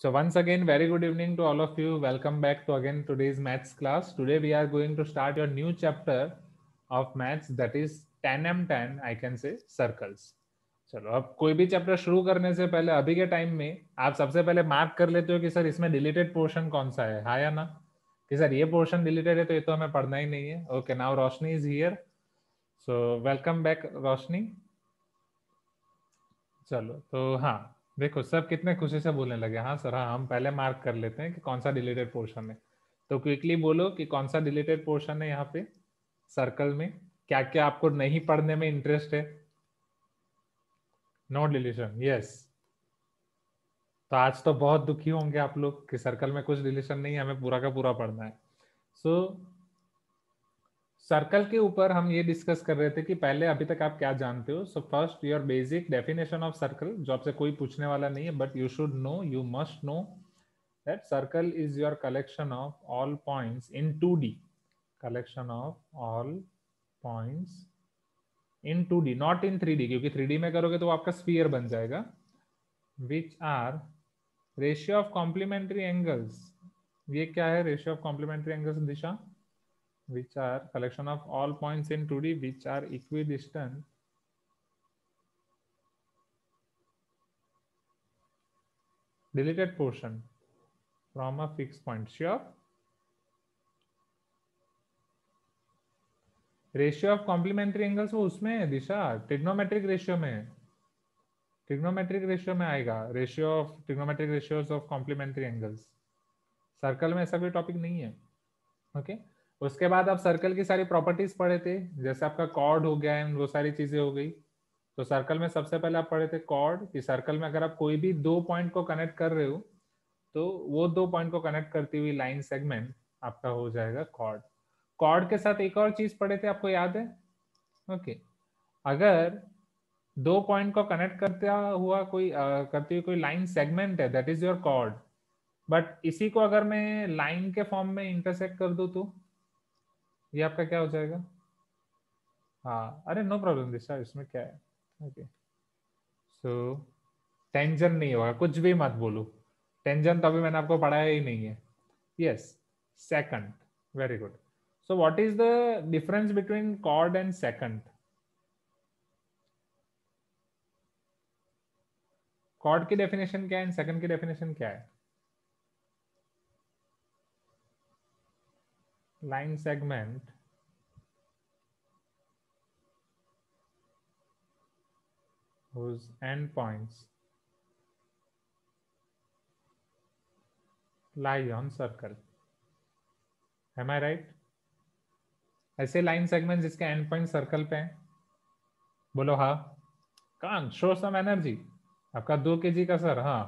So once again, very good evening to all of you. Welcome back to again today's maths class. Today we are going to start your new chapter of maths that is tan m tan I can say circles. चलो अब कोई भी chapter शुरू करने से पहले अभी के टाइम में आप सबसे पहले मार्क कर लेते हो कि सर इसमें डिलीटेड पोर्शन कौन सा है हाँ या ना कि सर ये पोर्शन डिलीटेड है तो ये तो हमें पढ़ना ही नहीं है okay now Roshni is here so welcome back Roshni चलो तो हाँ देखो सब कितने खुशी से बोलने लगे हाँ सर हाँ हम पहले मार्क कर लेते हैं कि कौन सा डिलेटेड पोर्शन है तो क्विकली बोलो कि कौन सा डिलेटेड पोर्शन है यहाँ पे सर्कल में क्या क्या आपको नहीं पढ़ने में इंटरेस्ट है नो डिलीशन यस तो आज तो बहुत दुखी होंगे आप लोग कि सर्कल में कुछ डिलीशन नहीं है हमें पूरा का पूरा पढ़ना है सो so, सर्कल के ऊपर हम ये डिस्कस कर रहे थे कि पहले अभी तक आप क्या जानते हो so first your basic definition of circle जो आपसे कोई पूछने वाला नहीं है but you should know you must know that circle is your collection of all points in two D collection of all points in two D not in three D क्योंकि D में करोगे तो आपका स्पीयर बन जाएगा which are ratio of complementary angles ये क्या है ratio of complementary angles Disha which are collection of all points in 2D which are equidistant deleted portion from a fixed point. Sure. Ratio of complementary angles वो उसमें है Disha trigonometric ratio में trigonometric ratio में आएगा ratio of trigonometric ratios of complementary angles circle में ऐसा कोई topic नहीं है ओके okay? उसके बाद आप सर्कल की सारी प्रॉपर्टीज पढ़े थे जैसे आपका कॉर्ड हो गया है वो सारी चीजें हो गई तो सर्कल में सबसे पहले आप पढ़े थे कॉर्ड कि सर्कल में अगर आप कोई भी दो पॉइंट को कनेक्ट कर रहे हो तो वो दो पॉइंट को कनेक्ट करती हुई लाइन सेगमेंट आपका हो जाएगा कॉर्ड कॉर्ड के साथ एक और चीज पढ़े थे आपको याद है ओके okay. अगर दो पॉइंट को कनेक्ट करता हुआ कोई आ, करती हुई कोई लाइन सेगमेंट है that is your chord but इसी को अगर मैं लाइन के फॉर्म में इंटरसेक्ट कर दू तो ये आपका क्या हो जाएगा हाँ अरे नो प्रॉब्लम दिशा इसमें क्या है ओके सो टेंशन नहीं होगा कुछ भी मत बोलो टेंशन तो अभी मैंने आपको पढ़ाया ही नहीं है yes secant very good so what is the difference between chord and secant chord की डेफिनेशन क्या है सेकंड की डेफिनेशन क्या है line segment whose endpoints lie on circle. Am I right? ऐसे लाइन सेगमेंट जिसके एंड पॉइंट सर्कल पे हैं बोलो हाँ कान शो सम एनर्जी आपका दो के जी का सर हाँ।,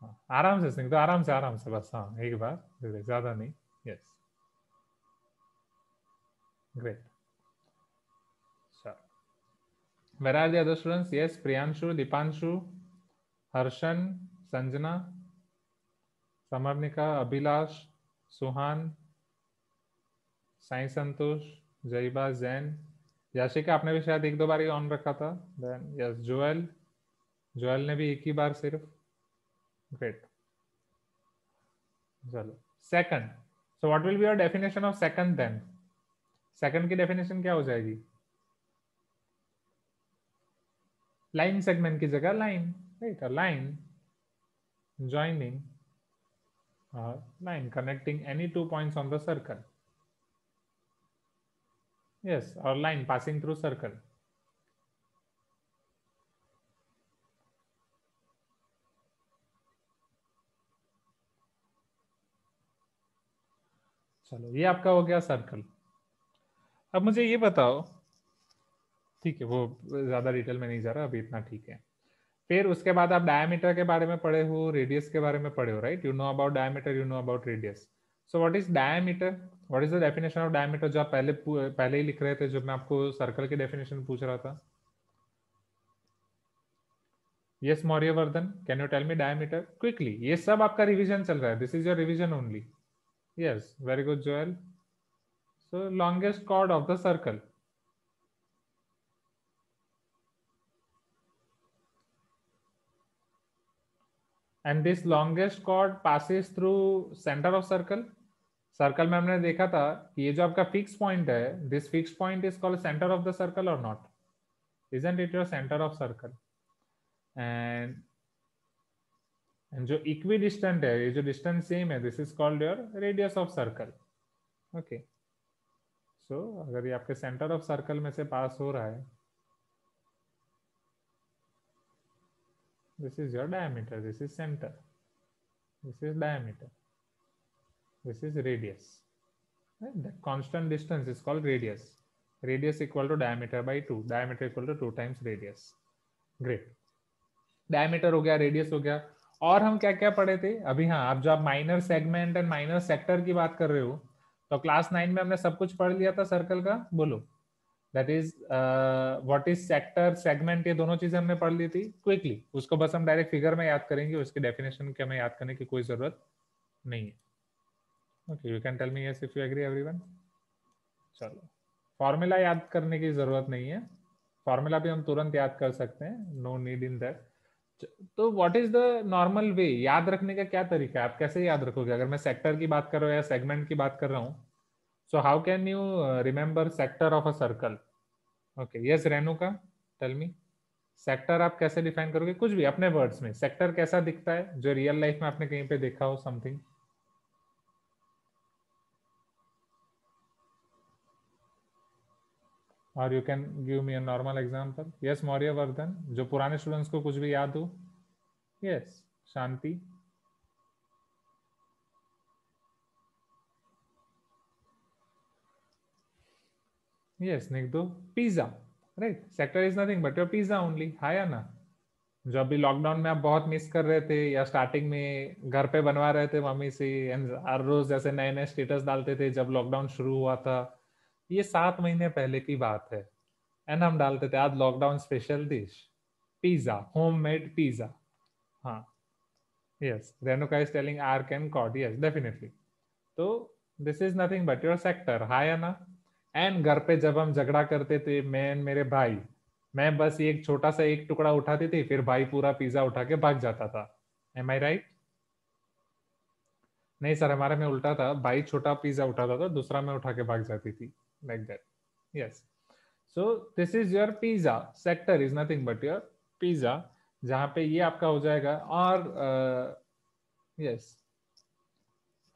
हाँ आराम से सिंह तो आराम से आराम से बस हाँ एक बार ज्यादा नहीं yes Great. so Where are the other students? Yes, Priyanshu, Dipanshu, Harshan, Sanjana, Samarnika, Abhilash, Suhan, Sai Santosh, jayba Zain. Yashika आपने भी शायद एक दो बार ही ऑन रखा था देन यस जोएल जोएल ने भी एक ही बार सिर्फ ग्रेट चलो secant so what will be your definition of secant then secant की डेफिनेशन क्या हो जाएगी लाइन सेगमेंट की जगह line right line joining line connecting any two point on the circle yes और लाइन पासिंग थ्रू सर्कल चलो ये आपका हो गया सर्कल अब मुझे ये बताओ ठीक है वो ज्यादा डिटेल में नहीं जा रहा अभी इतना ठीक है फिर उसके बाद आप डायमीटर के बारे में पढ़े हो रेडियस के बारे में पढ़े हो right you know about diameter you know about radius so what is diameter what is the definition of diameter जो आप पहले पहले ही लिख रहे थे जब मैं आपको सर्कल के डेफिनेशन पूछ रहा था yes Maurya Vardhan can you tell me diameter quickly ये सब आपका रिविजन चल रहा है this is your revision only yes very good Joel So longest chord of the circle. And this longest chord passes through centre of circle circle में हमने देखा था कि ये जो आपका फिक्स पॉइंट है this fix point is called centre of the circle और not isn't it your centre of circle and and जो इक्वी डिस्टेंट है ये जो डिस्टेंस सेम है this is called your radius of circle okay okay. So अगर ये आपके centre of circle में से पास हो रहा है this is your diameter this is centre this is diameter this is radius constant distance is called radius radius equal to diameter by two diameter equal to two times radius great diameter हो गया radius हो गया और हम क्या क्या पढ़े थे अभी हाँ आप जो आप minor segment and minor sector की बात कर रहे हो तो क्लास नाइन में हमने सब कुछ पढ़ लिया था सर्कल का बोलो that is what is sector segment ये दोनों चीजें हमने पढ़ ली थी क्विकली उसको बस हम डायरेक्ट फिगर में याद करेंगे उसके डेफिनेशन के हमें याद करने की कोई जरूरत नहीं है okay you can tell me yes if you agree everyone चलो फॉर्मूला याद करने की जरूरत नहीं है फॉर्मूला भी हम तुरंत याद कर सकते हैं नो नीड इन दैट तो what is the normal way याद रखने का क्या तरीका है आप कैसे याद रखोगे अगर मैं सेक्टर की बात कर रहा हूँ या सेगमेंट की बात कर रहा हूँ so how can you remember sector of a circle okay yes Renuka tell me sector आप कैसे डिफाइन करोगे कुछ भी अपने वर्ड्स में सेक्टर कैसा दिखता है जो रियल लाइफ में आपने कहीं पे देखा हो समथिंग और you can give me a normal example yes Maurya Vardhan जो पुराने स्टूडेंट्स को कुछ भी याद हो yes Shanti yes pizza right sector is nothing but your pizza only हा या ना जो अभी लॉकडाउन में आप बहुत मिस कर रहे थे या स्टार्टिंग में घर पे बनवा रहे थे मम्मी से हर रोज जैसे नए नए स्टेटस डालते थे जब लॉकडाउन शुरू हुआ था ये सात महीने पहले की बात है एंड हम डालते थे आज lockdown special dish pizza home made pizza हाँ yes Renuka is telling are can cod yes definitely तो this is nothing but your sector हाई ना एंड घर पे जब हम झगड़ा करते थे मैं मेरे भाई मैं बस एक छोटा सा एक टुकड़ा उठाती थी फिर भाई पूरा पिज्जा उठा के भाग जाता था एम आई राइट नहीं सर हमारे में उल्टा था भाई छोटा पिज्जा उठाता था दूसरा मैं उठा के भाग जाती थी like that. Yes. So this is your pizza sector is nothing but your pizza जहाँ पे ये आपका हो जाएगा और यस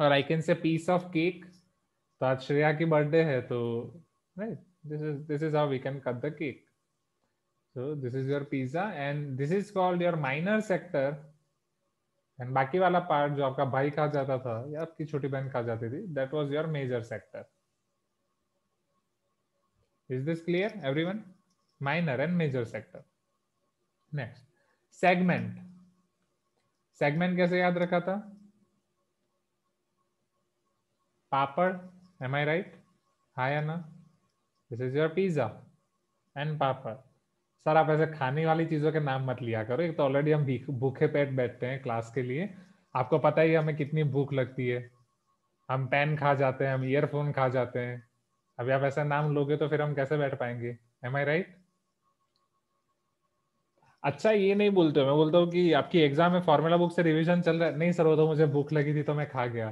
और I can say piece of cake तो आज श्रेया की बर्थडे है तो right this is this is how we can cut the cake so this is your pizza and this is called your minor sector and बाकी वाला part जो आपका भाई खा जाता था या आपकी छोटी बहन खा जाती थी that was your major sector Is this clear, everyone? Minor and major sector. Next, segment. Segment kaise yaad rakha tha Papad, am I right? ha ya na this is your pizza and papad. Sir आप ऐसे खाने वाली चीजों के नाम मत लिया करो एक तो ऑलरेडी हम भूखे पेट बैठते हैं क्लास के लिए आपको पता ही हमें कितनी भूख लगती है हम पेन खा जाते हैं हम ईयरफोन खा जाते हैं अभी आप ऐसा नाम लोगे तो फिर हम कैसे बैठ पाएंगे एम आई राइट अच्छा ये नहीं बोलते मैं बोलता हूँ कि आपकी एग्जाम में फॉर्मूला बुक से रिवीजन चल रहा है नहीं सर वो तो मुझे भूख लगी थी तो मैं खा गया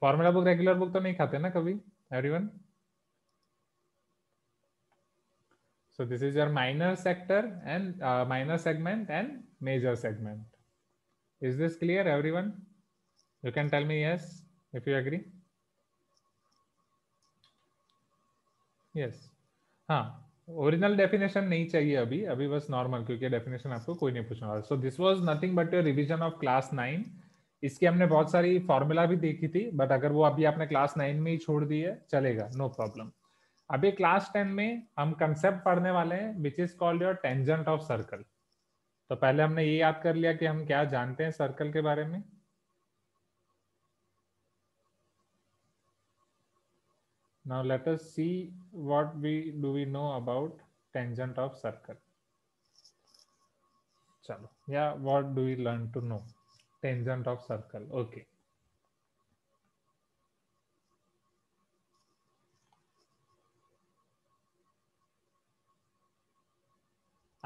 फॉर्मूला बुक रेगुलर बुक तो नहीं खाते ना कभी everyone so this is your minor sector and minor segment and major segment is this clear clear you can tell me yes if you agree yes हाँ ओरिजिनल डेफिनेशन नहीं चाहिए अभी अभी बस नॉर्मल क्योंकि डेफिनेशन आपको कोई नहीं पूछना so this was nothing but your revision of class nine इसकी हमने बहुत सारी फॉर्मूला भी देखी थी बट अगर वो अभी आपने क्लास नाइन में ही छोड़ दी है चलेगा नो no प्रॉब्लम अभी क्लास टेन में हम कंसेप्ट पढ़ने वाले हैं which is called your tangent of circle तो पहले हमने ये याद कर लिया कि हम क्या जानते हैं सर्कल के बारे में Now let us see what we do we know about tangent of circle. Chalo. Yeah, what do we learn to know? Tangent of circle. Okay.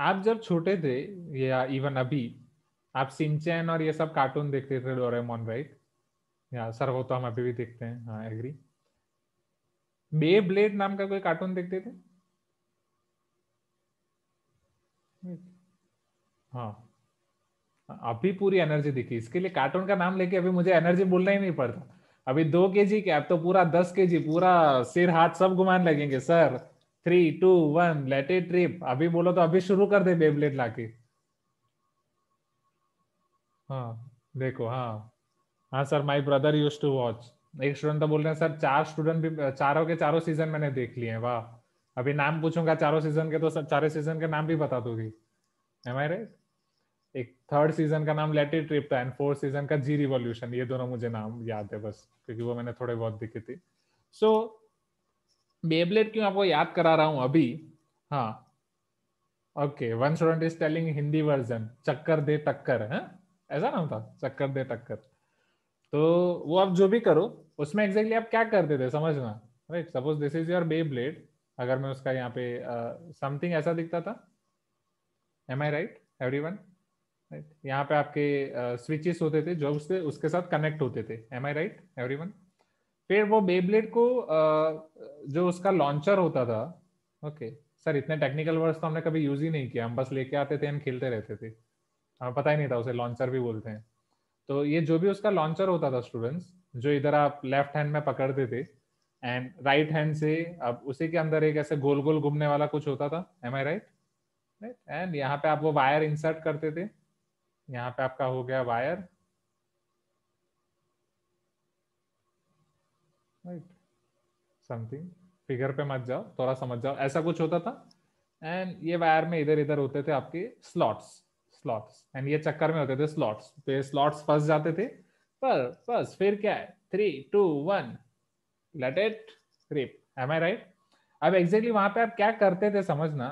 आप जब छोटे थे या इवन अभी आप सिंचैन और ये सब कार्टून देखते थे डोरेमोन राइट या सर्वोत्तम अभी भी देखते हैं हाँ एग्री बे ब्लेड नाम का कोई कार्टून देखते थे हाँ अभी पूरी एनर्जी दिखी इसके लिए कार्टून का नाम लेके अभी मुझे एनर्जी बोलना ही नहीं पड़ता अभी दो के जी के अब तो पूरा दस के जी पूरा सिर हाथ सब घुमान लगेंगे sir three two one let it rip अभी बोलो तो अभी शुरू कर दे बेबलेट लाके हाँ देखो हाँ हाँ sir my brother use to watch एक स्टूडेंट तो बोल रहे हैं सर चार स्टूडेंट भी चारों के चारों सीजन मैंने देख लिए हैं वाह अभी नाम पूछूंगा चारों सीजन के तो सर चारों सीजन के नाम भी बता दोगी एम आई राइट एक थर्ड सीजन का नाम लेटी ट्रिप था एंड फोर्थ सीजन का जी रिवॉल्यूशन ये दोनों मुझे नाम याद है बस क्योंकि वो मैंने थोड़े बहुत दिखी थी सो बेबलेट क्यों आपको याद करा रहा हूँ अभी हाँ okay one student is telling Hindi version चक्कर दे टक्कर है हाँ? ऐसा नाम था चक्कर दे टक्कर तो वो आप जो भी करो उसमें एग्जैक्टली exactly आप क्या करते थे समझना right suppose this is your Beyblade अगर मैं उसका यहाँ पे समथिंग uh, ऐसा दिखता था am I right everyone right यहाँ पे आपके स्विचेस uh, होते थे जो उससे उसके साथ कनेक्ट होते थे am I right everyone फिर वो बे ब्लेड को uh, जो उसका लॉन्चर होता था ओके okay. सर इतने टेक्निकल वर्ड्स तो हमने कभी यूज ही नहीं किया हम बस लेके आते थे हम खेलते रहते थे हमें पता ही नहीं था उसे लॉन्चर भी बोलते हैं तो ये जो भी उसका लॉन्चर होता था स्टूडेंट्स जो इधर आप लेफ्ट हैंड में पकड़ते थे एंड राइट हैंड से अब उसी के अंदर एक ऐसे गोल गोल घूमने वाला कुछ होता था एम आई राइट एंड यहाँ पे आप वो वायर इंसर्ट करते थे यहाँ पे आपका हो गया वायर राइट समथिंग फिगर पे मत जाओ थोड़ा समझ जाओ ऐसा कुछ होता था एंड ये वायर में इधर इधर होते थे आपके स्लॉट्स स्लॉट्स एंड ये चक्कर में होते थे स्लॉट्स तो ये स्लॉट्स फंस जाते थे पर बस फिर क्या है three two one let it rip am I right अब एग्जैक्टली वहां पे आप क्या करते थे समझना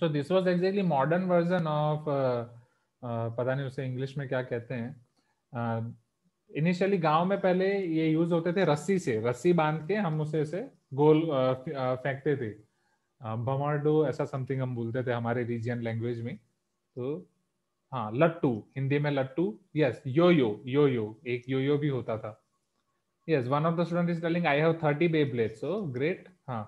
so this was exactly modern version of पता नहीं उसे इंग्लिश में क्या कहते हैं इनिशियली uh, गांव में पहले ये यूज होते थे रस्सी से रस्सी बांध के हम उसे ऐसे गोल uh, uh, फेंकते थे भमरडो uh, ऐसा समथिंग हम बोलते थे हमारे रीजियन लैंग्वेज में तो हाँ लट्टू हिंदी में लट्टू यस यो यो यो यो एक यो यो भी होता था yes one of the student is telling I have thirty Beyblade so great हाँ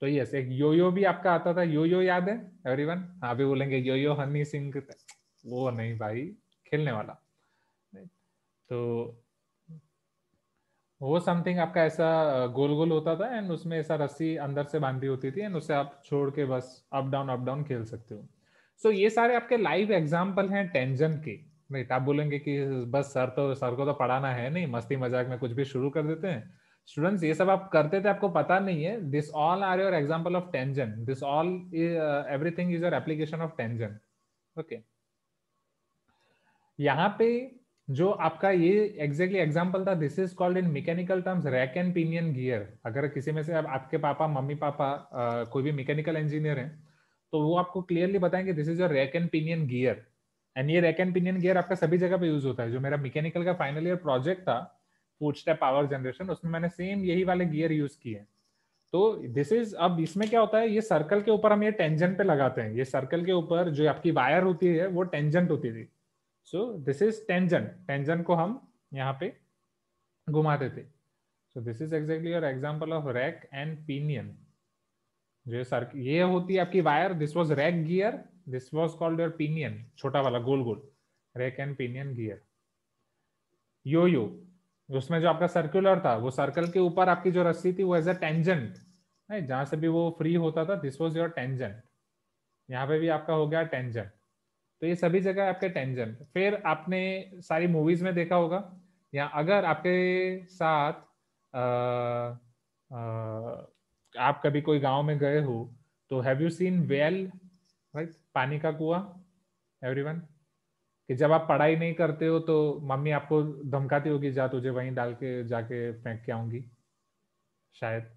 तो यस एक यो यो भी आपका आता था यो यो याद है वन हाँ अभी बोलेंगे यो यो हनी सिंह वो नहीं भाई खेलने वाला तो वो समथिंग आपका ऐसा गोल गोल होता था एंड उसमें ऐसा रस्सी अंदर से बांधी होती थी एंड उसे आप छोड़ के बस अप डाउन अप डाउन खेल सकते हो सो ये सारे आपके लाइव एग्जाम्पल हैं टेंजन के राइट तो आप बोलेंगे कि बस सर तो सर को तो पढ़ाना है नहीं मस्ती मजाक में कुछ भी शुरू कर देते हैं स्टूडेंट्स ये सब आप करते थे आपको पता नहीं है this all are your example of tangent this all everything is your application of tangent okay यहाँ पे जो आपका ये एग्जैक्टली एग्जाम्पल था this is called in mechanical terms rack and pinion gear अगर किसी में से आप, आपके पापा मम्मी पापा आ, uh, कोई भी मैकेनिकल इंजीनियर हैं तो वो आपको क्लियरली बताएंगे this is your rack and pinion gear and ये रैक एंड पिनियन गियर आपका सभी जगह पे यूज होता है जो मेरा मैकेनिकल का फाइनल ईयर प्रोजेक्ट था फूड स्टेप पावर जनरेशन उसमें मैंने सेम यही वाले गियर यूज किए तो दिस इज अब इसमें क्या होता है ये सर्कल के ऊपर हम ये टेंजेंट पे लगाते हैं ये सर्कल के ऊपर जो आपकी वायर होती है वो टेंजेंट होती थी so this is tangent tangent को हम यहाँ पे घुमाते थे so this is exactly your example of rack and pinion ये सर ये होती है आपकी wire this was rack gear this was called your pinion छोटा वाला गोल गोल rack and pinion gear yo-yo उसमें जो आपका सर्कुलर था वो सर्कल के ऊपर आपकी जो रस्सी थी वो एज अ टेंजेंट नहीं जहां से भी वो फ्री होता था दिस वॉज योर टेंजेंट यहाँ पे भी आपका हो गया टेंजेंट तो ये सभी जगह आपके टेंजेंट फिर आपने सारी मूवीज में देखा होगा या अगर आपके साथ आ, आ, आप कभी कोई गांव में गए हो तो have you seen well right पानी का कुआ एवरीवन कि जब आप पढ़ाई नहीं करते हो तो मम्मी आपको धमकाती होगी जा तुझे वहीं डाल के जाके फेंक के आऊंगी शायद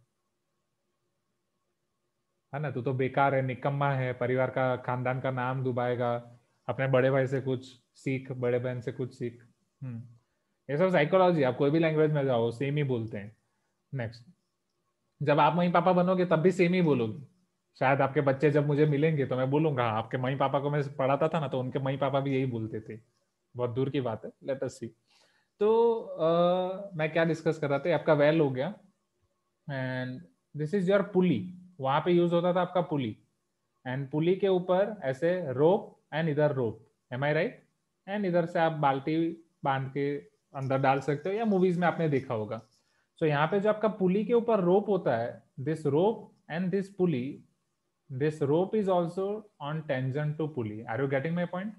है ना तू तो बेकार है निकम्मा है परिवार का खानदान का नाम डुबाएगा अपने बड़े भाई से कुछ सीख बड़े बहन से कुछ सीख हम्म ये सब साइकोलॉजी आप कोई भी लैंग्वेज में जाओ सेम ही बोलते हैं नेक्स्ट जब आप मम्मी पापा बनोगे तब भी सेम ही बोलोगे शायद आपके बच्चे जब मुझे मिलेंगे तो मैं बोलूंगा हाँ, आपके मम्मी पापा को मैं पढ़ाता था ना तो उनके मम्मी पापा भी यही बोलते थे बहुत दूर की बात है लेट अस सी तो आ, मैं क्या डिस्कस कर रहा था आपका वेल हो गया and this is your pulley वहां पे यूज होता था आपका पुली एंड पुली के ऊपर ऐसे रोप एंड इधर rope am I right and इधर से आप बाल्टी बांध के अंदर डाल सकते हो या मूवीज में आपने देखा होगा सो यहाँ पे जो आपका पुली के ऊपर रोप होता है this rope and this pulley this rope is also on tangent to pulley are you getting my point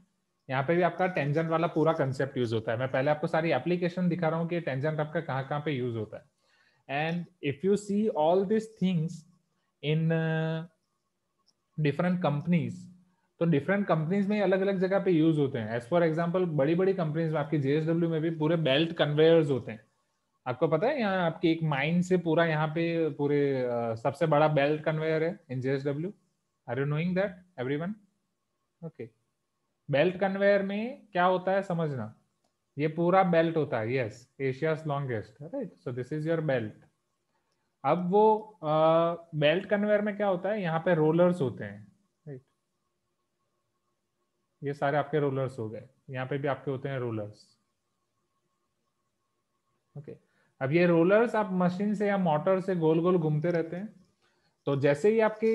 यहाँ पे भी आपका टेंजन वाला पूरा कंसेप्ट यूज होता है मैं पहले आपको सारी एप्लीकेशन दिखा रहा हूँ कि टेंजेंट आपका कहाँ कहाँ पे यूज होता है and if you see all this things in different companies तो डिफरेंट कंपनीज में अलग अलग जगह पे यूज होते हैं एज फॉर एग्जाम्पल बड़ी बड़ी कंपनीज में आपकी जेएसडब्ल्यू में भी पूरे बेल्ट कन्वेयर्स होते हैं आपको पता है यहाँ आपकी एक माइन से पूरा यहाँ पे पूरे सबसे बड़ा बेल्ट कन्वेयर है इन W are you knowing that one okay belt conveyor में क्या होता है समझना ये पूरा बेल्ट होता है yes Asia longest right so this is your belt अब वो बेल्ट uh, कन्वेयर में क्या होता है यहाँ पे रोलर्स होते हैं राइट ये सारे आपके रोलर्स हो गए यहाँ पे भी आपके होते हैं रोलर्स ओके okay. अब ये रोलर्स आप मशीन से या मोटर से गोल गोल घूमते रहते हैं तो जैसे ही आपकी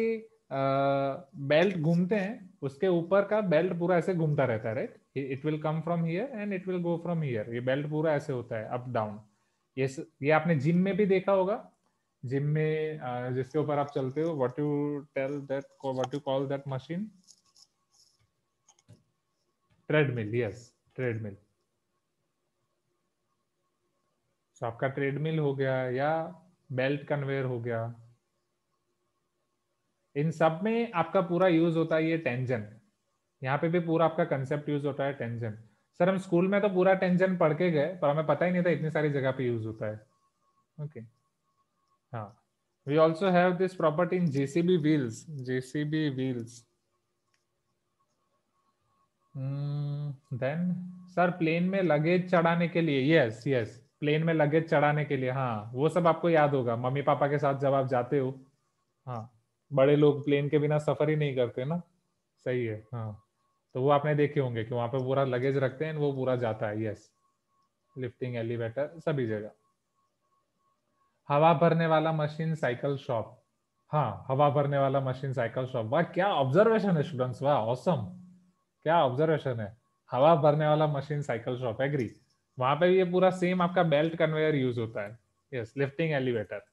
बेल्ट घूमते हैं उसके ऊपर का बेल्ट पूरा ऐसे घूमता रहता है right it will come from here and it will go from here ये बेल्ट पूरा ऐसे होता है अप डाउन ये ये आपने जिम में भी देखा होगा जिम में जिसके ऊपर आप चलते हो what you tell that what you call that machine treadmill yes treadmill so आपका ट्रेडमिल हो गया या बेल्ट कन्वेयर हो गया इन सब में आपका पूरा यूज होता है ये टेंजन यहाँ पे भी पूरा आपका कंसेप्ट यूज होता है टेंजन सर हम स्कूल में तो पूरा टेंजन पढ़ के गए पर हमें पता ही नहीं था इतनी सारी जगह पे यूज होता है ओके okay. हाँ we also have this property in JCB wheels JCB wheels then sir plane में लगेज चढ़ाने के लिए यस यस प्लेन में लगेज चढ़ाने के लिए हाँ वो सब आपको याद होगा मम्मी पापा के साथ जब आप जाते हो हाँ बड़े लोग प्लेन के बिना सफर ही नहीं करते ना सही है हाँ तो वो आपने देखे होंगे कि वहां पे पूरा लगेज रखते हैं वो पूरा जाता है यस लिफ्टिंग एलिवेटर सभी जगह हवा भरने वाला मशीन साइकिल शॉप हाँ हवा भरने वाला मशीन साइकिल शॉप वाह क्या ऑब्जर्वेशन है स्टूडेंट्स वाह ऑसम क्या ऑब्जर्वेशन है हवा भरने वाला मशीन साइकिल शॉप एग्री वहां पे ये पूरा सेम आपका बेल्ट कन्वेयर यूज होता है यस लिफ्टिंग एलिवेटर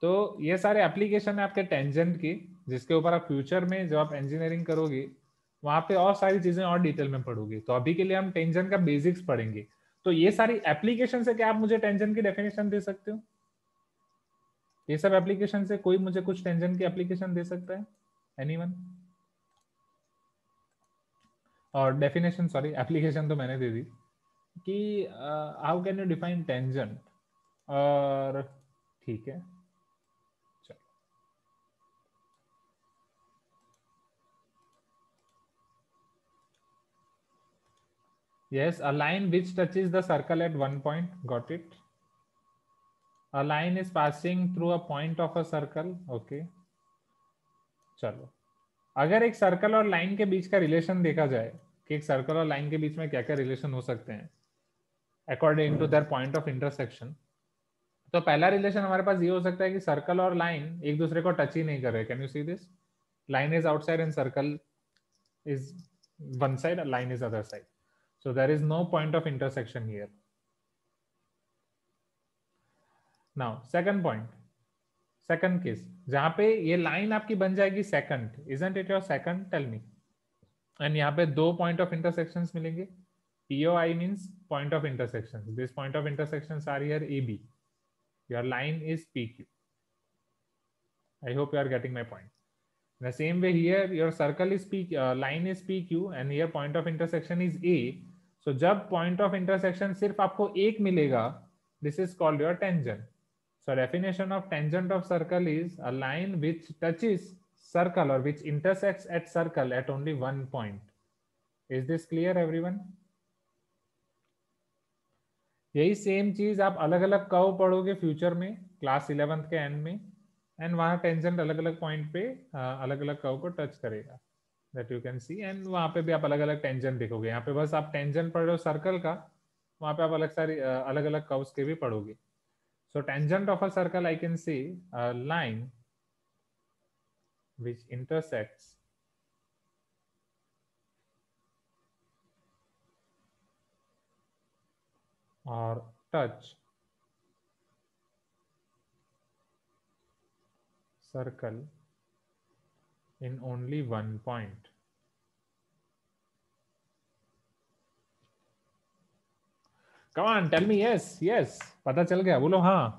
तो ये सारे एप्लीकेशन है आपके टेंजेंट की जिसके ऊपर आप फ्यूचर में जब आप इंजीनियरिंग करोगे वहां पे और सारी चीजें और डिटेल में पढ़ोगे तो अभी के लिए हम टेंजेंट का बेसिक्स पढ़ेंगे तो ये सारी एप्लीकेशन से क्या आप मुझे टेंजेंट की डेफिनेशन दे सकते हो ये सब एप्लीकेशन से कोई मुझे कुछ टेंजेंट की एप्लीकेशन दे सकता है एनी और डेफिनेशन सॉरी एप्लीकेशन तो मैंने दे दी कि how can you define tangent और ठीक है yes a line which touches the circle at one point got it a line is passing through a point of a circle okay चलो अगर एक सर्कल और लाइन के बीच का रिलेशन देखा जाए कि एक सर्कल और लाइन के बीच में क्या क्या रिलेशन हो सकते हैं according to their point of intersection तो पहला रिलेशन हमारे पास ये हो सकता है कि सर्कल और लाइन एक दूसरे को टच ही नहीं कर रहे can you see this line is outside and circle is one side line is other side so there is no point of intersection here now second point second case जहां पे ये line आपकी बन जाएगी second isn't it your second tell me and यहाँ पे दो point of intersection मिलेंगे POI means point of intersections. This point of intersections are here AB. Your line is PQ. I hope you are getting my point. In the same way here, your circle is PQ, uh, line is PQ and here point of intersection is A. So जब point of intersection सिर्फ आपको एक मिलेगा this is called your tangent. So definition of tangent of circle is a line which touches circle or which intersects at circle at only one point. Is this clear everyone? यही same चीज आप अलग अलग curve पढ़ोगे future में class eleventh के end में and वहाँ टेंजेंट अलग अलग पॉइंट पे अलग अलग कव को टच करेगा that you can see and वहाँ पे भी आप अलग अलग टेंजेंट देखोगे यहाँ पे बस आप टेंजेंट पढ़ रहे हो सर्कल का वहाँ पे आप अलग सारी अलग अलग कव के भी पढ़ोगे so tangent of a circle I can see line which intersects or touch circle in only one point. Come on, tell me yes, yes. pata chal gaya bolo ha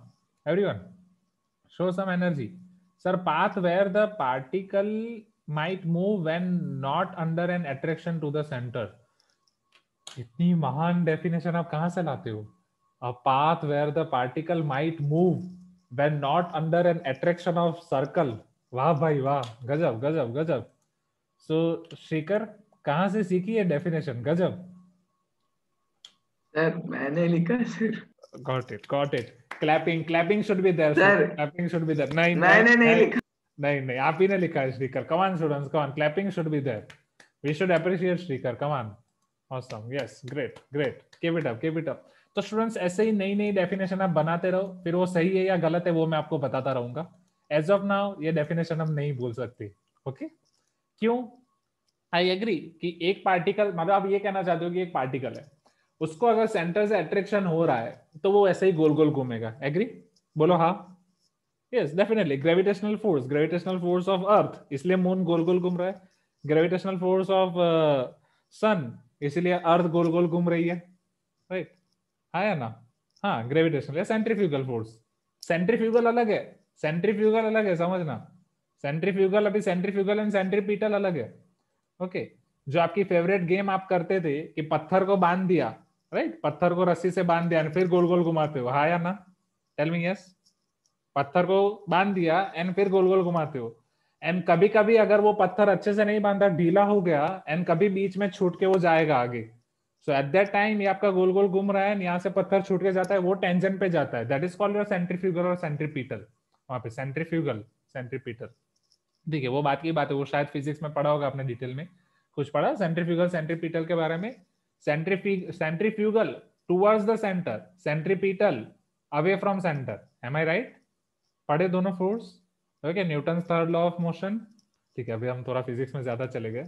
everyone. Show some energy. Sir, path where the particle might move when not under an attraction to the center. इतनी महान definition आप कहाँ से लाते हो a path where the particle might move when not under an attraction of circle वाह भाई वाह गजब गजब गजब सो so, शेखर कहाँ से सीखी है डेफिनेशन गजब सर मैंने लिखा sir got it got it clapping clapping should be there sir clapping should be there नहीं मैंने नहीं लिखा नहीं नहीं आप ही ने लिखा है Shrikar come on students come on clapping should be there we should appreciate Shrikar come on awesome yes great great keep it up keep it up तो स्टूडेंट्स ऐसे ही नई नई डेफिनेशन आप बनाते रहो फिर वो सही है या गलत है वो मैं आपको बताता रहूंगा एज ऑफ नाउ ये डेफिनेशन हम नहीं बोल सकते ओके okay? क्यों आई एग्री कि एक पार्टिकल मतलब आप ये कहना चाहते हो कि एक पार्टिकल है उसको अगर सेंटर से अट्रैक्शन हो रहा है तो वो ऐसे ही गोल गोल घूमेगा एग्री बोलो हाँ yes definitely gravitational force gravitational force of earth इसलिए मून गोल गोल घूम रहा है ग्रेविटेशनल फोर्स ऑफ सन इसीलिए अर्थ गोल गोल घूम रही है राइट हाँ आया ना हाँ ग्रेविटेशन या सेंट्रीफ्यूगल फोर्स सेंट्रीफ्यूगल अलग है सेंट्रीफ्यूगल अलग है समझना सेंट्रीफ्यूगल अभी सेंट्रीफ्यूगल एंड सेंट्रीपीटल अलग है ओके जो आपकी फेवरेट गेम आप करते थे कि पत्थर को बांध दिया राइट पत्थर को रस्सी से बांध दिया फिर गोल गोल घुमाते हो हाँ या ना टेल मी यस पत्थर को बांध दिया एंड फिर गोल गोल घुमाते हो एंड कभी कभी अगर वो पत्थर अच्छे से नहीं बांधा ढीला हो गया एंड कभी बीच में छूट के वो जाएगा आगे सो एट दैट टाइम ये आपका गोल गोल घूम रहा है यहाँ से पत्थर छूट के जाता है वो टेंजन पे जाता है that is called your centrifugal और सेंट्रीपीटल वहां पे सेंट्रीफ्यूगल सेंट्रीपीटल ठीक है वो बात की बात है वो शायद फिजिक्स में पढ़ा होगा आपने डिटेल में कुछ पढ़ा सेंट्रीफ्यूगल सेंट्रीपीटल के बारे में centrifuge centrifugal towards the centre centripetal away from centre am I right पढ़े दोनों force okay Newton third law of motion ठीक है अभी हम थोड़ा फिजिक्स में ज्यादा चले गए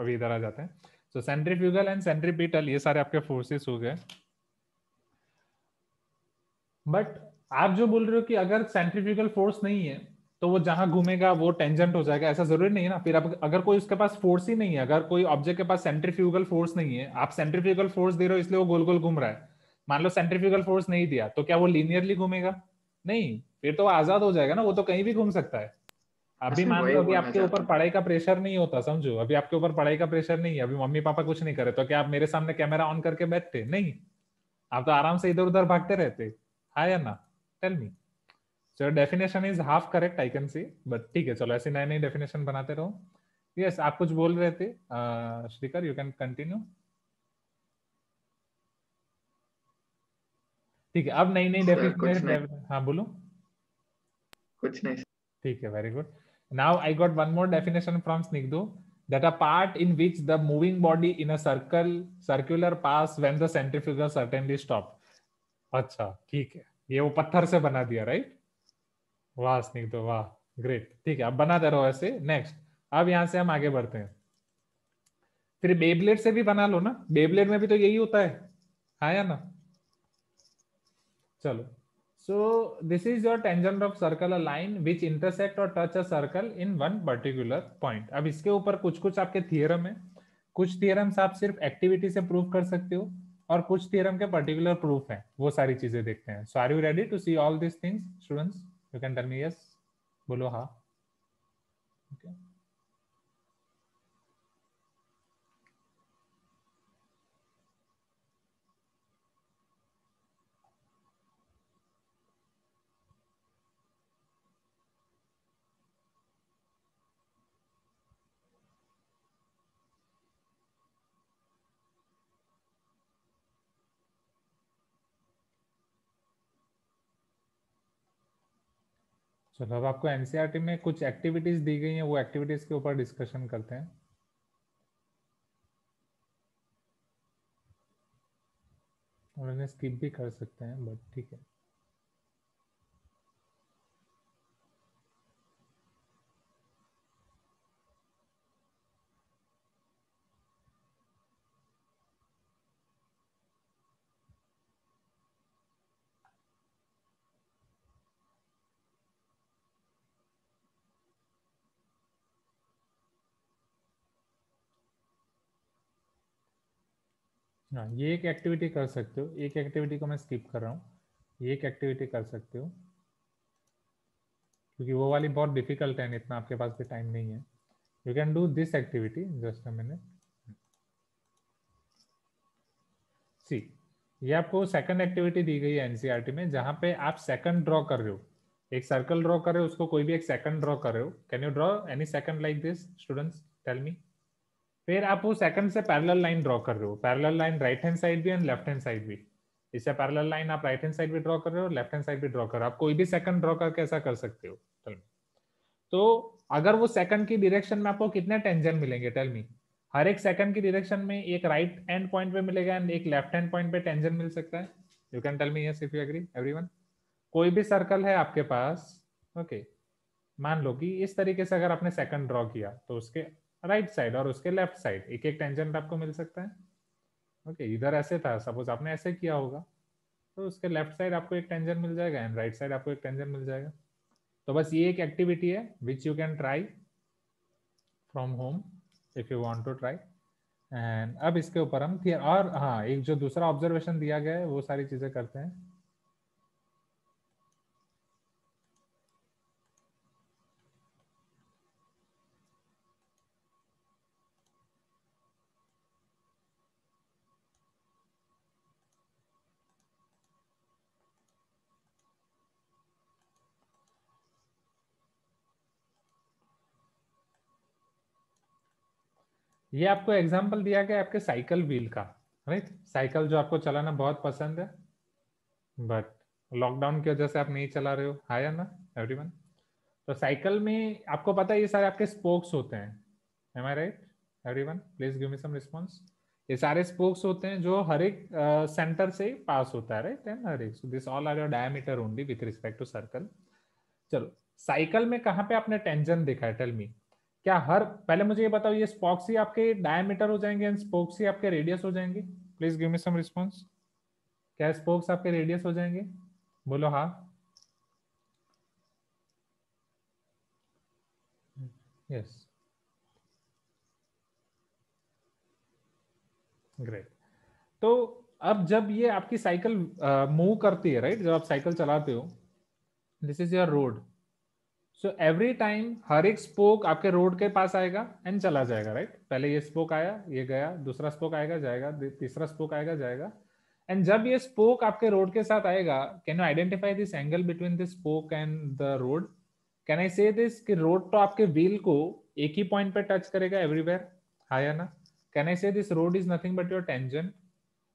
अभी इधर आ जाते हैं सो सेंट्रीफ्यूगल एंड सेंट्रीपीटल ये सारे आपके फोर्सेस हो गए बट आप जो बोल रहे हो कि अगर सेंट्रीफ्यूगल फोर्स नहीं है तो वो जहां घूमेगा वो टेंजेंट हो जाएगा ऐसा जरूरी नहीं है ना फिर आप अगर कोई उसके पास फोर्स ही नहीं है अगर कोई ऑब्जेक्ट के पास सेंट्रीफ्यूगल फोर्स नहीं है आप सेंट्रीफ्यूगल फोर्स दे रहे हो इसलिए वो गोल गोल घूम रहा है मान लो सेंट्रीफ्यूगल फोर्स नहीं दिया तो क्या वो लीनियरली घूमेगा नहीं फिर तो आजाद हो जाएगा ना वो तो कहीं भी घूम सकता है अभी मान लो अभी आपके ऊपर पढ़ाई का प्रेशर नहीं होता समझो अभी आपके ऊपर पढ़ाई का प्रेशर नहीं है अभी मम्मी पापा कुछ नहीं करे तो क्या आप मेरे सामने कैमरा ऑन करके बैठते नहीं आप तो आराम से इधर उधर भागते रहते हाँ या ना टेल मी चलो definition is half correct I can see but ठीक है चलो ऐसे नए नए डेफिनेशन बनाते रहो यस yes, आप कुछ बोल रहे थे श्रीकर यू कैन कंटिन्यू ठीक है अब नई नई डेफिनेशन हाँ बोलो कुछ नहीं ठीक है very good now I got one more definition from Snigdho that a part in which the moving body in a circle circular path when the centrifugal certainly stop अच्छा ठीक है ये वो पत्थर से बना दिया राइट वाह स्निग्धो वाह ग्रेट ठीक है अब बना दे रहो ऐसे नेक्स्ट अब यहाँ से हम आगे बढ़ते हैं फिर बेबलेट से भी बना लो ना बेबलेट में भी तो यही होता है हाँ या ना चलो so this is your tangent of circle a line which intersect और touch a circle in one particular point अब इसके ऊपर कुछ कुछ आपके थियरम है कुछ थियरम्स आप सिर्फ एक्टिविटी से प्रूव कर सकते हो और कुछ थियरम के पर्टिकुलर प्रूफ है वो सारी चीजें देखते हैं so are you ready to see all this things students you can tell me yes बोलो हाँ ओके okay. चलो अब आपको एनसीईआरटी e में कुछ एक्टिविटीज दी गई हैं वो एक्टिविटीज के ऊपर डिस्कशन करते हैं और स्किप भी कर सकते हैं बट ठीक है हाँ ये एक एक्टिविटी कर सकते हो एक एक्टिविटी को मैं स्किप कर रहा हूँ ये एक एक्टिविटी कर सकते हो क्योंकि वो वाली बहुत डिफिकल्ट है इतना आपके पास भी टाइम नहीं है you can do this activity just मैंने सी ये आपको सेकंड एक्टिविटी दी गई है एनसीईआरटी e में जहां पे आप सेकंड ड्रॉ कर रहे हो एक सर्कल ड्रॉ कर रहे हो उसको कोई भी एक सेकंड ड्रॉ कर रहे हो can you draw any second like this students tell me फिर आप वो सेकंड से पैरेलल लाइन ड्रॉ कर रहे हो parallel line right hand side भी एंड लेफ्ट हैंड साइड भी इससे पैरेलल लाइन आप राइट हैंड साइड भी ड्रॉ कर रहे हो लेफ्ट हैंड साइड भी ड्रॉ कर रहे हो आप कोई भी सेकंड ड्रॉ करके ऐसा कर सकते हो टेल तो अगर वो सेकंड की डिरेक्शन में आपको कितने टेंजन मिलेंगे टेल मी हर एक सेकंड की डिरेक्शन में एक राइट एंड पॉइंट पे मिलेगा एंड एक लेफ्ट हैंड पॉइंट पे टेंजन मिल सकता है you can tell me yes if you agree everyone कोई भी सर्कल है आपके पास ओके okay. मान लो कि इस तरीके से अगर आपने सेकंड ड्रॉ किया तो उसके राइट right साइड और उसके लेफ्ट साइड एक एक टेंजेंट आपको मिल सकता है ओके okay, इधर ऐसे था सपोज आपने ऐसे किया होगा तो उसके लेफ्ट साइड आपको एक टेंजेंट मिल जाएगा एंड राइट साइड आपको एक टेंजेंट मिल जाएगा तो बस ये एक एक्टिविटी है which you can try from home if you want to try and अब इसके ऊपर हम और हाँ एक जो दूसरा ऑब्जर्वेशन दिया गया है वो सारी चीजें करते हैं ये आपको एग्जाम्पल दिया गया आपके साइकिल व्हील का राइट साइकिल जो आपको चलाना बहुत पसंद है बट लॉकडाउन की वजह से आप नहीं चला रहे हो आया हाँ ना एवरीवन तो साइकिल में आपको पता है ये सारे आपके स्पोक्स होते हैं am I right everyone please give me some response ये सारे स्पोक्स होते हैं जो हर एक सेंटर से पास होता है राइट एंड हर एक so this all are your diameter only with respect to circle चलो साइकिल में कहाँ पे आपने टेंजन देखा है टेल मी क्या हर पहले मुझे ये बताओ ये स्पॉक्सी आपके डायमीटर हो जाएंगे एंड स्पोक्सी आपके रेडियस हो जाएंगे please give me some response क्या स्पोक्स आपके रेडियस हो जाएंगे बोलो हाँ यस ग्रेट तो अब जब ये आपकी साइकिल मूव uh, करती है राइट जब आप साइकिल चलाते हो this is your road so every time हर एक स्पोक आपके रोड के पास आएगा एंड चला जाएगा राइट right? पहले ये स्पोक आया ये गया दूसरा स्पोक आएगा जाएगा तीसरा स्पोक आएगा जाएगा एंड जब ये स्पोक आपके रोड के साथ आएगा can you identify this angle between this spoke and the road can I say this कि रोड तो आपके व्हील को एक ही पॉइंट पे टच करेगा एवरीवेयर हा या ना can I say this road is nothing but your tangent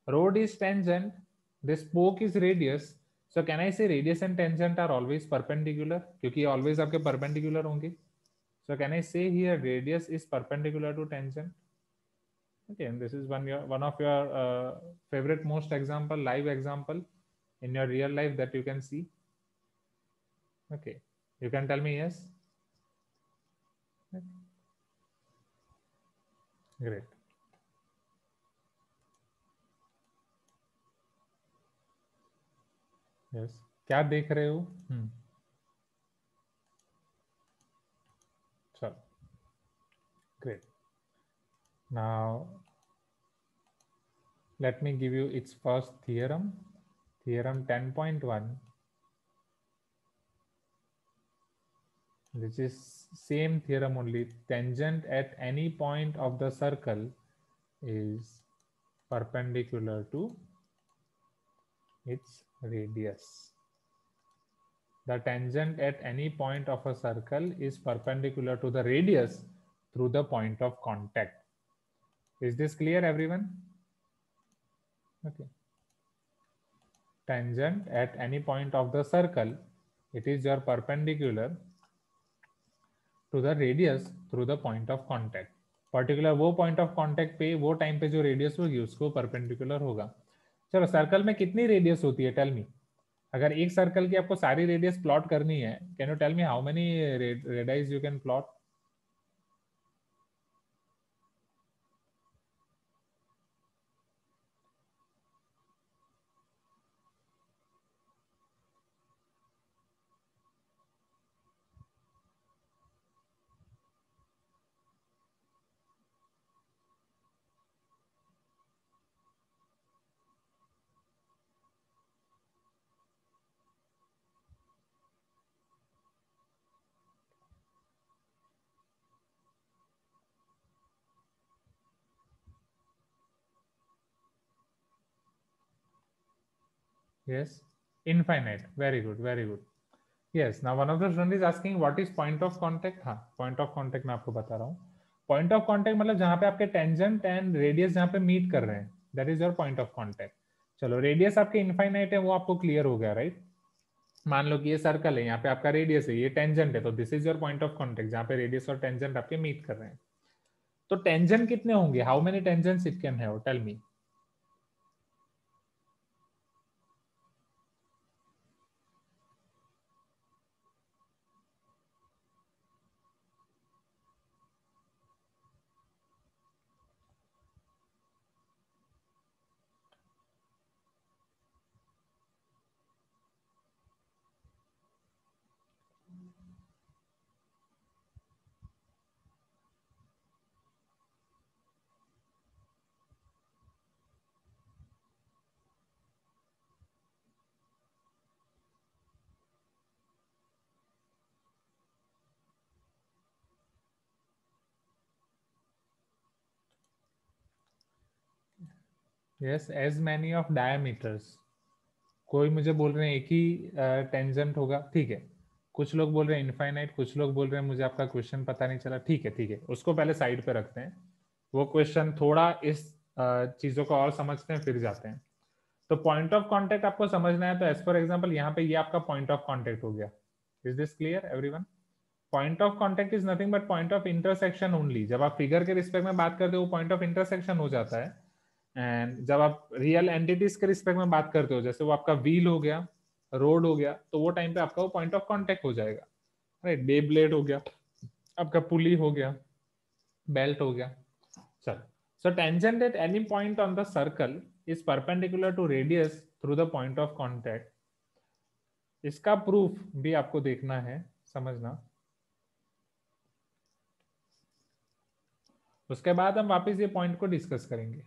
road is tangent this spoke is radius so can I say radius and tangent are always perpendicular क्योंकि always आपके perpendicular होंगे so can I से here radius is perpendicular to tangent okay this is one your one of your uh, favorite most example live example in your real life that you can see okay you can tell me yes great yes. क्या देख रहे हो hmm चल great now let me give you its first theorem theorem 10.1 which is same theorem only tangent at any point of the circle is perpendicular to its radius. The tangent at any point of a circle is perpendicular to the radius through the point of contact. Is this clear everyone? Okay. Tangent at any point of the circle, it is your perpendicular to the radius through the point of contact. Particular, वो of contact contact पे वो time पे जो will होगी उसको perpendicular होगा चलो circle में कितनी रेडियस होती है टेल मी अगर एक सर्कल की आपको सारी रेडियस प्लॉट करनी है can you tell me how many radii you can plot Yes. Infinite. Very good. Very good. Yes. Now one of the student is asking what is point of contact? हाँ point of contact मैं आपको बता रहा हूँ point of contact मतलब जहां पे आपके टेंजेंट एंड रेडियस जहां पे मीट कर रहे हैं that is your point of contact चलो रेडियस आपके इनफाइनाइट है वो आपको क्लियर हो गया राइट मान लो कि ये सर्कल है यहाँ पे आपका रेडियस है ये टेंजेंट है तो this is your point of contact जहाँ पे रेडियस और टेंजेंट आपके मीट कर रहे हैं तो टेंजेंट कितने होंगे how many tangents it can have tell me yes as many of diameters कोई मुझे बोल रहे हैं एक ही टेंजेंट होगा ठीक है कुछ लोग बोल रहे हैं इनफाइनाइट कुछ लोग बोल रहे हैं मुझे आपका क्वेश्चन पता नहीं चला ठीक है ठीक है उसको पहले साइड पे रखते हैं वो क्वेश्चन थोड़ा इस चीज़ों को और समझते हैं फिर जाते हैं तो पॉइंट ऑफ कॉन्टेक्ट आपको समझना है तो एज फॉर एग्जाम्पल यहाँ पे ये आपका पॉइंट ऑफ कॉन्टेक्ट हो गया is this clear every point of contact is nothing but point of intersection only जब आप फिगर के रिस्पेक्ट में बात करते हो पॉइंट ऑफ इंटरसेक्शन हो जाता है एंड जब आप रियल एंटिटीज के रिस्पेक्ट में बात करते हो जैसे वो आपका व्हील हो गया रोड हो गया तो वो टाइम पे आपका वो पॉइंट ऑफ कॉन्टेक्ट हो जाएगा राइट बे ब्लेड हो गया आपका पुली हो गया बेल्ट हो गया चल so tangent at any point on the circle is perpendicular to radius through the point of contact इसका प्रूफ भी आपको देखना है समझना उसके बाद हम वापस ये पॉइंट को डिस्कस करेंगे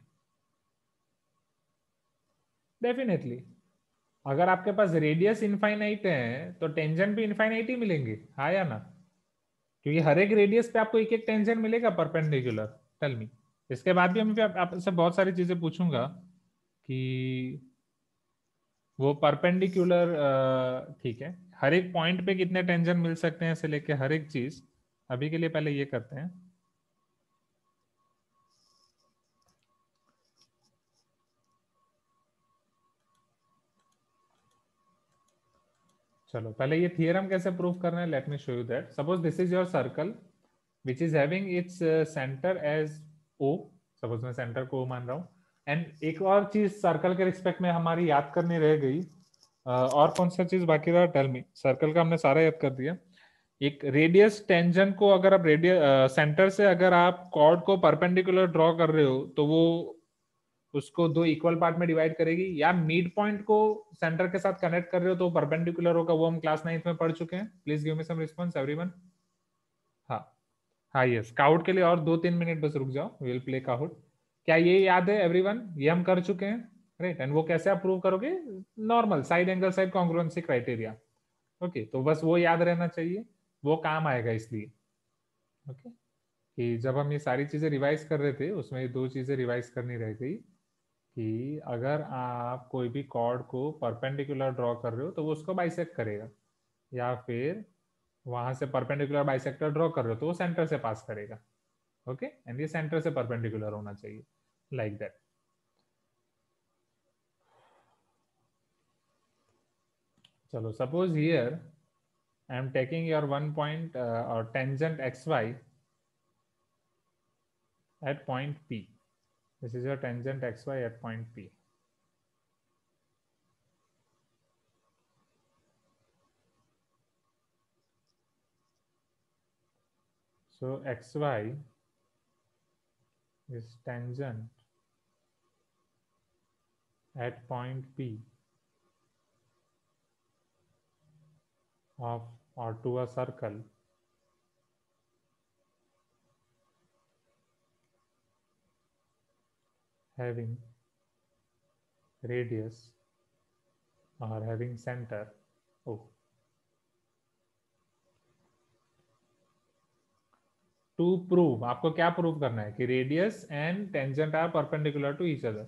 डेफिनेटली अगर आपके पास रेडियस इनफाइनाइट है तो टेंजन भी इनफाइनाइट ही मिलेंगे हा या ना क्योंकि हर एक रेडियस पे आपको एक एक टेंजन मिलेगा परपेंडिकुलर टेल मी इसके बाद भी हम आपसे बहुत सारी चीजें पूछूंगा कि वो परपेंडिकुलर ठीक है हर एक पॉइंट पे कितने टेंजन मिल सकते हैं इसे लेके हर एक चीज अभी के लिए पहले ये करते हैं चलो पहले ये थियरम कैसे प्रूव करना है let me show you that suppose this is your circle which is having its centre as O suppose मैं सेंटर को मान रहा हूँ एंड एक और चीज सर्कल के रिस्पेक्ट में हमारी याद करनी रह गई uh, और कौन सा चीज बाकी रहा टेल मी सर्कल का हमने सारा याद कर दिया एक रेडियस टेंजन को अगर आप रेडियस सेंटर uh, से अगर आप कॉर्ड को परपेंडिकुलर ड्रॉ कर रहे हो तो वो उसको दो इक्वल पार्ट में डिवाइड करेगी या मिड पॉइंट को सेंटर के साथ कनेक्ट कर रहे हो तो परपेंडिकुलर होगा वो हम क्लास नाइन्थ में पढ़ चुके हैं please give me some response everyone हाँ हाँ यस काउट के लिए और दो तीन मिनट बस रुक जाओ विल प्ले काउट क्या ये याद है एवरी ये हम कर चुके हैं राइट एंड वो कैसे आप प्रूव करोगे normal side angle side congruency criteria okay तो बस वो याद रहना चाहिए वो काम आएगा इसलिए ओके okay? कि जब हम ये सारी चीजें रिवाइज कर रहे थे उसमें दो चीजें रिवाइज करनी रह गई कि अगर आप कोई भी कॉर्ड को परपेंडिकुलर ड्रॉ कर रहे हो तो वो उसको बाइसेक्ट करेगा या फिर वहां से परपेंडिकुलर बाइसेक्टर ड्रॉ कर रहे हो तो वो सेंटर से पास करेगा ओके एंड ये सेंटर से परपेंडिकुलर होना चाहिए लाइक दैट चलो suppose here I am taking your one point और tangent X Y at point P This is your tangent xy at point P. So xy is tangent at point P of or to a circle having radius or having center O. To prove आपको क्या prove करना है कि radius and tangent are perpendicular to each other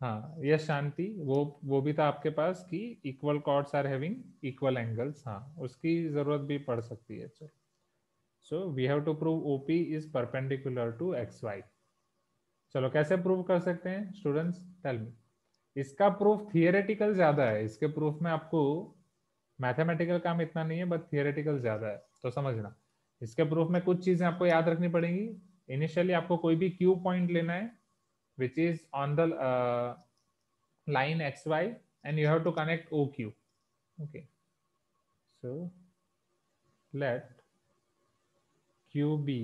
हाँ यह शांति वो वो भी था आपके पास कि equal chords are having equal angles हाँ उसकी जरूरत भी पड़ सकती है so we have to prove O P is perpendicular to X Y चलो कैसे प्रूव कर सकते हैं स्टूडेंट्स टेल मी इसका प्रूफ थियोरेटिकल ज्यादा है इसके प्रूफ में आपको मैथमेटिकल काम इतना नहीं है बट थियोरेटिकल ज्यादा है तो समझना इसके प्रूफ में कुछ चीजें आपको याद रखनी पड़ेंगी इनिशियली आपको कोई भी क्यू पॉइंट लेना है which is on the line X Y and you have to connect O Q okay so let Q be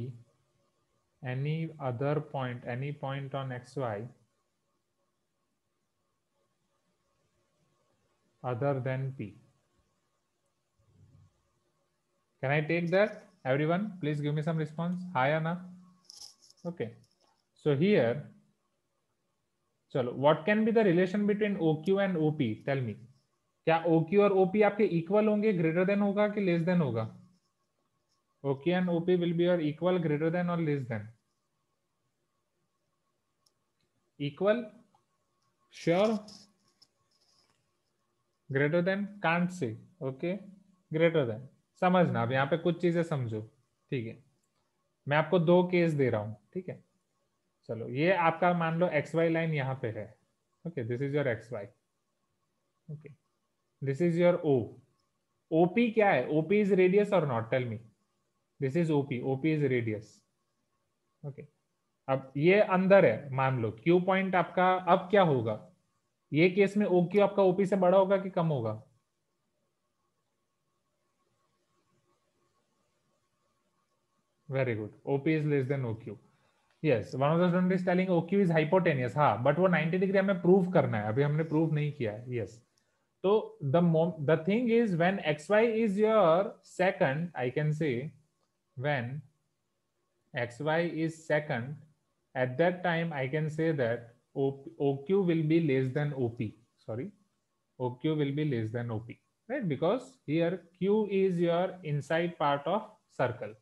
any other point, any point on xy other than P. Can I take that? Everyone, please give me some response. Hi, ana Okay. So here, chalo what can be the relation between oq and op tell me kya oq O op aapke equal honge greater than hoga ki less than hoga okay and OP will be your equal, greater than or less than. Equal, sure, greater than कांट से okay greater than समझना अब यहाँ पे कुछ चीजें समझो ठीक है मैं आपको दो केस दे रहा हूं ठीक है चलो ये आपका मान लो एक्स वाई लाइन यहाँ पे है okay this is your X Y okay this is your O O P क्या है ओपी इज रेडियस और not tell me this is O P O P is radius okay अब ये अंदर है मान लो क्यू पॉइंट आपका अब क्या होगा ये केस में ओ क्यू आपका ओपी से बड़ा होगा कि कम होगा very good O P is less than O Q yes one of students is telling O Q is hypotenuse हाँ बट वो नाइनटी डिग्री हमें प्रूव करना है अभी हमने प्रूव नहीं किया है यस तो the the thing is when X Y is your second I can say when xy is second, at that time I can say that OP, OQ will be less than OP. Sorry, OQ will be less than OP, right? Because here Q is your inside part of circle.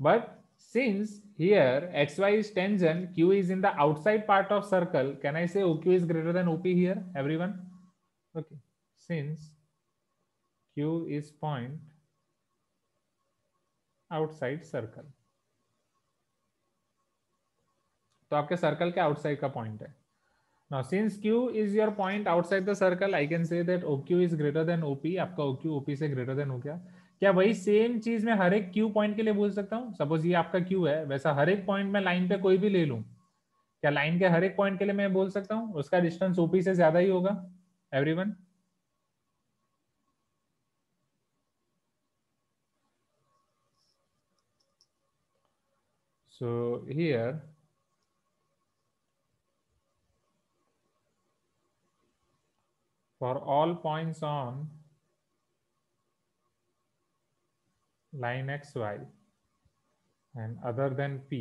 But since here xy is tangent, Q is in the outside part of circle, can I say OQ is greater than OP here, everyone? Okay, since Q is point outside circle. तो आपके circle के outside का point है now since Q is your point outside the circle I can say that O Q is greater than O P आपका O Q O P से greater than हो गया क्या वही सेम चीज मैं हर एक क्यू पॉइंट के लिए बोल सकता हूँ सपोज ये आपका क्यू है वैसा हर एक पॉइंट में लाइन पे कोई भी ले लू क्या लाइन के हर एक पॉइंट के लिए मैं बोल सकता हूँ उसका डिस्टेंस ओपी से ज्यादा ही होगा every So here, for all points on line xy and other than P,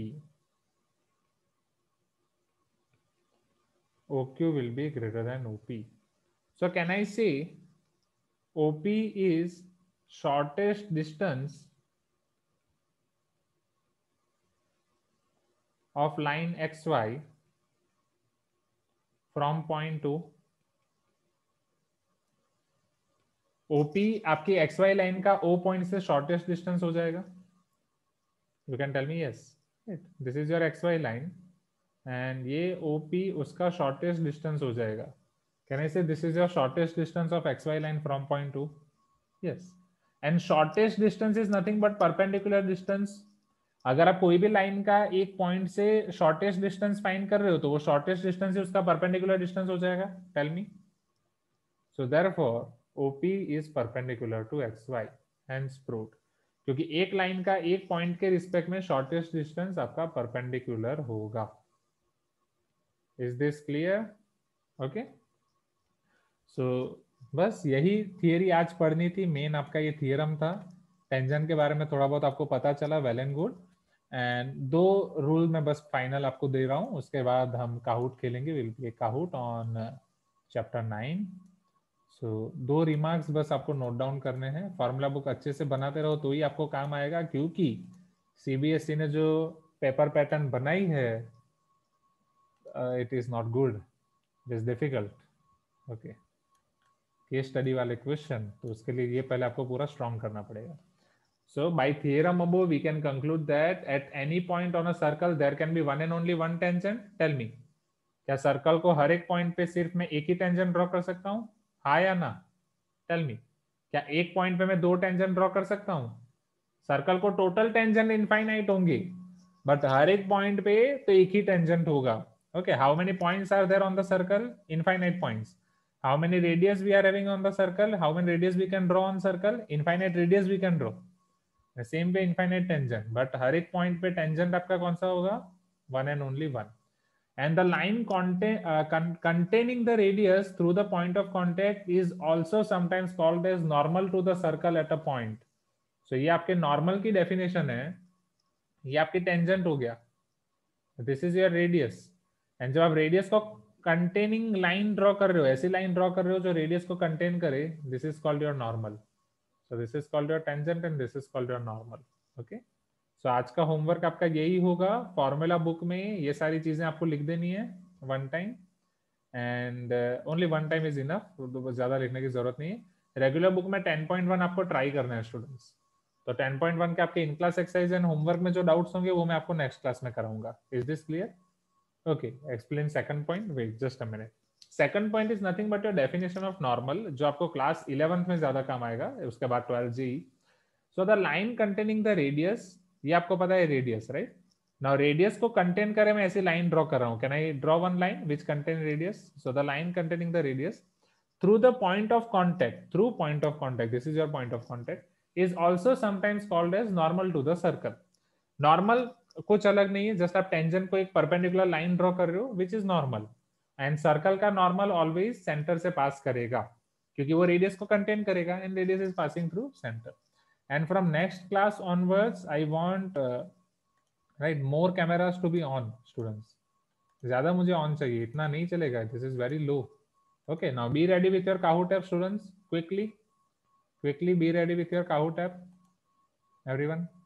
OQ will be greater than OP. So can I say OP is shortest distance of line xy from point to OP आपकी X Y line का O point से shortest distance हो जाएगा you can tell me yes this is your X Y line and ये O P उसका shortest distance हो जाएगा can I say this is your shortest distance of X Y line from point to yes and shortest distance is nothing but perpendicular distance अगर आप कोई भी line का एक पॉइंट से शॉर्टेस्ट डिस्टेंस फाइंड कर रहे हो तो वो शॉर्टेस्ट डिस्टेंस से उसका परपेंडिकुलर डिस्टेंस हो जाएगा tell me so therefore OP is perpendicular to X Y hence proved क्योंकि एक लाइन का एक पॉइंट के रिस्पेक्ट में शॉर्टेस्ट डिस्टेंस आपका परपेंडिकुलर होगा is this clear okay so बस यही थियरी आज पढ़नी थी मेन आपका ये थियरम था टेंजन के बारे में थोड़ा बहुत आपको पता चला वेल एंड गुड एंड दो रूल मैं बस फाइनल आपको दे रहा हूँ उसके बाद हम काहूट खेलेंगे will play Kahoot on chapter nine so दो रिमार्क्स बस आपको नोट डाउन करने हैं फार्मूला बुक अच्छे से बनाते रहो तो ही आपको काम आएगा क्योंकि ई e ने जो पेपर पैटर्न बनाई है it is not good it is difficult okay case study वाले क्वेश्चन तो उसके लिए ये पहले आपको पूरा स्ट्रॉन्ग करना पड़ेगा So by theorem above, we can conclude that at any point on a circle, there can be one and only one tangent. Tell me, क्या सर्कल को हर एक पॉइंट पे सिर्फ मैं एक ही टेंजन ड्रॉ कर सकता हूँ हाँ या ना टेल मी क्या एक पॉइंट पे मैं दो टेंजन ड्रॉ कर सकता हूँ सर्कल को टोटल टेंजन इनफाइनाइट होंगे बट हर एक पॉइंट पे तो एक ही टेंजेंट होगा okay how many points are there on the circle infinite points how many radius we are having on the circle how many radius we can draw on circle infinite radius we can draw same way infinite tangent but हर एक point पे tangent आपका कौन सा होगा one and only one and the line containing the radius through the point of contact is also sometimes called as normal to the circle at a point so ये आपके normal की definition है ये आपके टेंजेंट हो गया this is your radius and जब आप रेडियस को कंटेनिंग लाइन ड्रॉ कर रहे हो ऐसी लाइन ड्रॉ कर रहे हो जो रेडियस को कंटेन करे this is called your normal so this is called your tangent and this is called your normal okay so आज का होमवर्क आपका यही होगा फॉर्मूला बुक में ये सारी चीजें आपको लिख देनी है one time and only one time is enough ज्यादा लिखने की जरूरत नहीं है रेगुलर बुक में 10.1 आपको ट्राई करना है स्टूडेंट्स तो 10.1 के आपके इन क्लास एक्सरसाइज एंड होमवर्क में जो डाउट्स होंगे वो मैं आपको नेक्स्ट क्लास में कराऊंगा is this clear okay explain second point wait just a minute second point is nothing but your definition of normal जो आपको क्लास इलेवंथ में ज्यादा काम आएगा उसके बाद ट्वेल्थ जी so the line containing the radius ये आपको पता है रेडियस राइट नाउ रेडियस को कंटेन करे मैं ऐसी लाइन ड्रॉ कर रहा हूँ can I draw one line which contain radius so the line containing the radius through the point of contact through point of contact this is your point of contact is also sometimes called as normal to the circle normal कुछ अलग नहीं है just आप tangent को एक perpendicular line draw कर रहे हो which is normal and circle का नॉर्मल ऑलवेज सेंटर से पास करेगा क्योंकि वो रेडियस को कंटेन करेगा and radius is passing through centre and from next class onwards I want right uh, more more to be on students ज्यादा मुझे on चाहिए इतना नहीं चलेगा this is very low okay now be ready with your Kahoot app students quickly quickly be ready with your काहूट app everyone